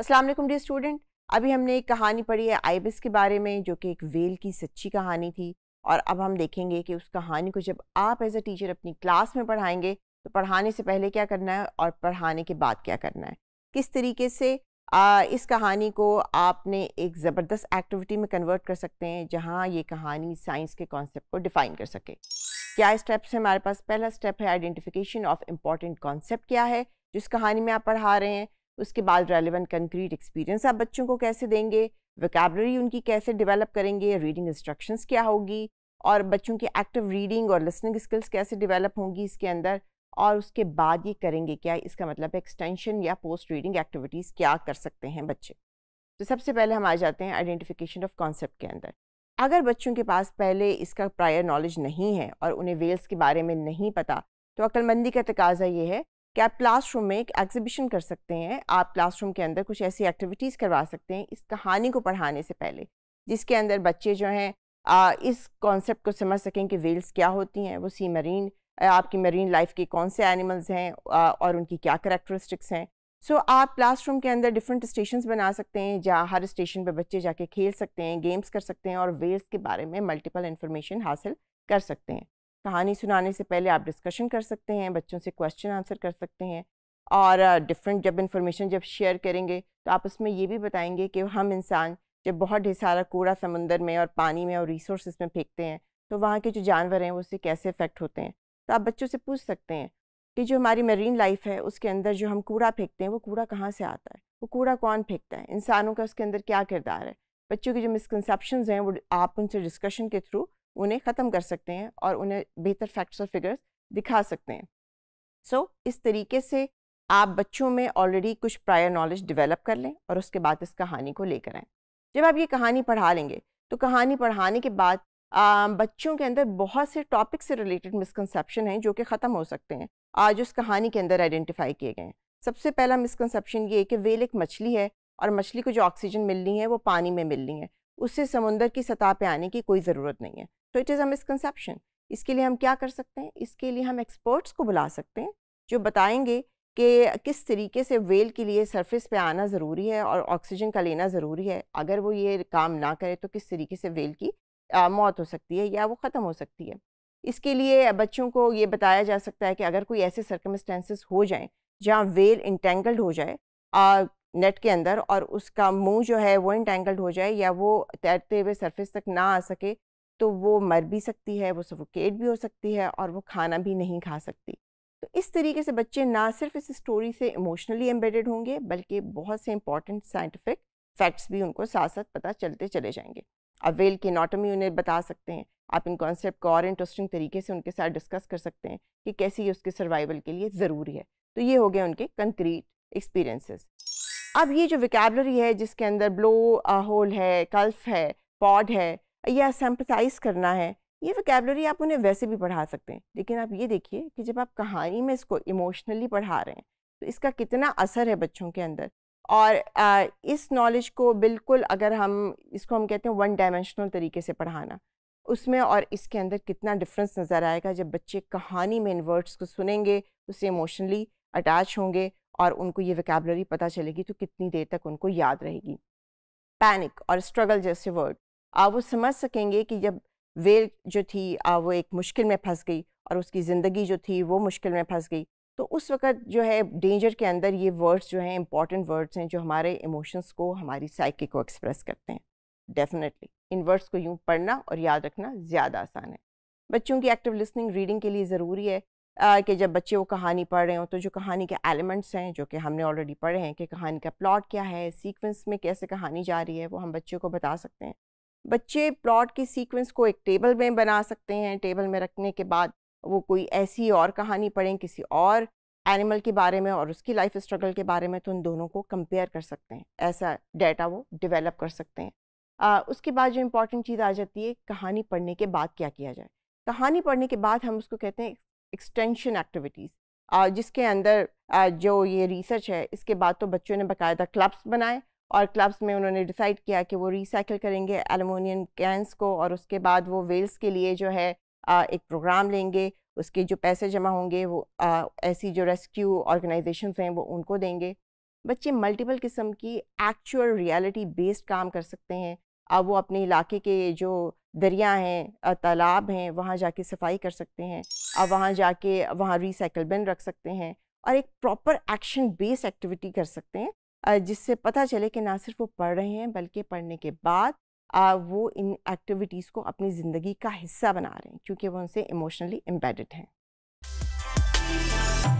अस्सलाम वालेकुम dear student अभी हमने एक कहानी पढ़ी है आइबिस के बारे में जो कि एक वेल की सच्ची कहानी थी और अब हम देखेंगे कि उस कहानी को जब आप एज अ टीचर अपनी क्लास में पढ़ाएंगे तो पढ़ाने से पहले क्या करना है और पढ़ाने के बाद क्या करना है किस तरीके से आ, इस कहानी को आपने एक ज़बरदस्त एक्टिविटी में कन्वर्ट कर सकते हैं जहाँ ये कहानी साइंस के कॉन्सेप्ट को डिफ़ाइन कर सके क्या स्टेप्स हैं हमारे पास पहला स्टेप है आइडेंटिफिकेशन ऑफ इम्पॉर्टेंट कॉन्सेप्ट क्या है जिस कहानी में आप पढ़ा रहे हैं उसके बाद रेलिवेंट कंक्रीट एक्सपीरियंस आप बच्चों को कैसे देंगे वोकेबलरी उनकी कैसे डेवलप करेंगे रीडिंग इंस्ट्रक्शंस क्या होगी और बच्चों की एक्टिव रीडिंग और लिसनिंग स्किल्स कैसे डेवलप होंगी इसके अंदर और उसके बाद ये करेंगे क्या इसका मतलब एक्सटेंशन या पोस्ट रीडिंग एक्टिविटीज़ क्या कर सकते हैं बच्चे तो सबसे पहले हम आ जाते हैं आइडेंटिफिकेशन ऑफ कॉन्सेप्ट के अंदर अगर बच्चों के पास पहले इसका प्रायर नॉलेज नहीं है और उन्हें वेल्स के बारे में नहीं पता तो अक्लमंदी का तकाजा ये है कि आप क्लासरूम में एक एग्जीबिशन कर सकते हैं आप क्लासरूम के अंदर कुछ ऐसी एक्टिविटीज़ करवा सकते हैं इस कहानी को पढ़ाने से पहले जिसके अंदर बच्चे जो हैं इस कॉन्सेप्ट को समझ सकें कि वेल्स क्या होती हैं वो सी मरीन आपकी मरीन लाइफ के कौन से एनिमल्स हैं और उनकी क्या करेक्टरिस्टिक्स हैं सो so, आप क्लासरूम के अंदर डिफरेंट स्टेशन बना सकते हैं जहाँ हर स्टेशन पर बच्चे जाके खेल सकते हैं गेम्स कर सकते हैं और वेल्स के बारे में मल्टीपल इन्फॉर्मेशन हासिल कर सकते हैं कहानी सुनाने से पहले आप डिस्कशन कर सकते हैं बच्चों से क्वेश्चन आंसर कर सकते हैं और डिफरेंट जब इंफॉर्मेशन जब शेयर करेंगे तो आप उसमें ये भी बताएंगे कि हम इंसान जब बहुत ढेर सारा कूड़ा समंदर में और पानी में और रिसोर्स में फेंकते हैं तो वहाँ के जो जानवर हैं वो उससे कैसे इफेक्ट होते हैं तो आप बच्चों से पूछ सकते हैं कि जो हमारी मरीन लाइफ है उसके अंदर जो हम कूड़ा फेंकते हैं वो कूड़ा कहाँ से आता है वो कूड़ा कौन फेंकता है इंसानों का उसके अंदर क्या किरदार है बच्चों के जो मिसकनसप्शन हैं वो आप उनसे डिस्कशन के थ्रू उन्हें ख़त्म कर सकते हैं और उन्हें बेहतर फैक्ट्स और फिगर्स दिखा सकते हैं सो so, इस तरीके से आप बच्चों में ऑलरेडी कुछ प्रायर नॉलेज डेवलप कर लें और उसके बाद इस कहानी को लेकर आएँ जब आप ये कहानी पढ़ा लेंगे तो कहानी पढ़ाने के बाद आ, बच्चों के अंदर बहुत से टॉपिक से रिलेटेड मिसकनसेप्शन हैं जो कि ख़त्म हो सकते हैं आज उस कहानी के अंदर आइडेंटिफाई किए गए हैं सबसे पहला मिसकनसेप्शन ये है कि वेल एक मछली है और मछली को जो ऑक्सीजन मिलनी है वो पानी में मिलनी है उससे समुंदर की सतह पे आने की कोई ज़रूरत नहीं है तो इट इज़ अ मिसकनसेप्शन इसके लिए हम क्या कर सकते हैं इसके लिए हम एक्सपर्ट्स को बुला सकते हैं जो बताएंगे कि किस तरीके से वेल के लिए सरफेस पे आना ज़रूरी है और ऑक्सीजन का लेना ज़रूरी है अगर वो ये काम ना करे तो किस तरीके से वेल की आ, मौत हो सकती है या वो ख़त्म हो सकती है इसके लिए बच्चों को ये बताया जा सकता है कि अगर कोई ऐसे सर्कमस्टेंसेस हो जाएं जहाँ वेल इंटेंगल्ड हो जाए आ, नेट के अंदर और उसका मुँह जो है वो इंटेंगल्ड हो जाए या वो तैरते हुए सर्फेस तक ना आ सके तो वो मर भी सकती है वो सफोकेट भी हो सकती है और वो खाना भी नहीं खा सकती तो इस तरीके से बच्चे ना सिर्फ इस स्टोरी से इमोशनली एम्बेडेड होंगे बल्कि बहुत से इंपॉर्टेंट साइंटिफिक फैक्ट्स भी उनको साथ साथ पता चलते चले जाएंगे आप वेल की नोटमी उन्हें बता सकते हैं आप इन कॉन्सेप्ट को और इंटरेस्टिंग तरीके से उनके साथ डिस्कस कर सकते हैं कि कैसे ये उसके सर्वाइवल के लिए ज़रूरी है तो ये हो गए उनके कंक्रीट एक्सपीरियंसेस अब ये जो विकैबलरी है जिसके अंदर ब्लो होल है कल्फ है पॉड है या सेम्पथाइज करना है ये वैकेबलरी आप उन्हें वैसे भी पढ़ा सकते हैं लेकिन आप ये देखिए कि जब आप कहानी में इसको इमोशनली पढ़ा रहे हैं तो इसका कितना असर है बच्चों के अंदर और आ, इस नॉलेज को बिल्कुल अगर हम इसको हम कहते हैं वन डायमेंशनल तरीके से पढ़ाना उसमें और इसके अंदर कितना डिफरेंस नज़र आएगा जब बच्चे कहानी में इन वर्ड्स को सुनेंगे उससे इमोशनली अटैच होंगे और उनको ये वैकेबलरी पता चलेगी तो कितनी देर तक उनको याद रहेगी पैनिक और स्ट्रगल जैसे वर्ड आप वो समझ सकेंगे कि जब वेल जो थी आप वो एक मुश्किल में फंस गई और उसकी ज़िंदगी जो थी वो मुश्किल में फंस गई तो उस वक़्त जो है डेंजर के अंदर ये वर्ड्स जो हैं इंपॉर्टेंट वर्ड्स हैं जो हमारे इमोशंस को हमारी साइकी को एक्सप्रेस करते हैं डेफिनेटली इन वर्ड्स को यूँ पढ़ना और याद रखना ज़्यादा आसान है बच्चों की एक्टिव लिसनिंग रीडिंग के लिए ज़रूरी है आ, कि जब बच्चे वो कहानी पढ़ रहे हों तो जो कहानी के एलिमेंट्स हैं जो कि हमने ऑलरेडी पढ़े हैं कि कहानी का प्लॉट क्या है सीक्वेंस में कैसे कहानी जा रही है वो हम बच्चों को बता सकते हैं बच्चे प्लॉट की सीक्वेंस को एक टेबल में बना सकते हैं टेबल में रखने के बाद वो कोई ऐसी और कहानी पढ़ें किसी और एनिमल के बारे में और उसकी लाइफ स्ट्रगल के बारे में तो उन दोनों को कंपेयर कर सकते हैं ऐसा डाटा वो डेवलप कर सकते हैं आ, उसके बाद जो इम्पोर्टेंट चीज़ आ जाती है कहानी पढ़ने के बाद क्या किया जाए कहानी पढ़ने के बाद हम उसको कहते हैं एक्सटेंशन एक्टिविटीज़ जिसके अंदर आ, जो ये रिसर्च है इसके बाद तो बच्चों ने बाकायदा क्लब्स बनाए और क्लब्स में उन्होंने डिसाइड किया कि वो रिसाइकिल करेंगे एलुमिनियम कैंस को और उसके बाद वो वेल्स के लिए जो है एक प्रोग्राम लेंगे उसके जो पैसे जमा होंगे वो ऐसी जो रेस्क्यू ऑर्गेनाइजेशन हैं वो उनको देंगे बच्चे मल्टीपल किस्म की एक्चुअल रियलिटी बेस्ड काम कर सकते हैं अब वो अपने इलाके के जो दरिया हैं तालाब हैं वहाँ जाके सफाई कर सकते हैं और वहाँ जाके वहाँ रिसाइकल बिन रख सकते हैं और एक प्रॉपर एक्शन बेस्ड एक्टिविटी कर सकते हैं जिससे पता चले कि ना सिर्फ वो पढ़ रहे हैं बल्कि पढ़ने के बाद वो इन एक्टिविटीज़ को अपनी ज़िंदगी का हिस्सा बना रहे हैं क्योंकि वो उनसे इमोशनली एम्बेडेड हैं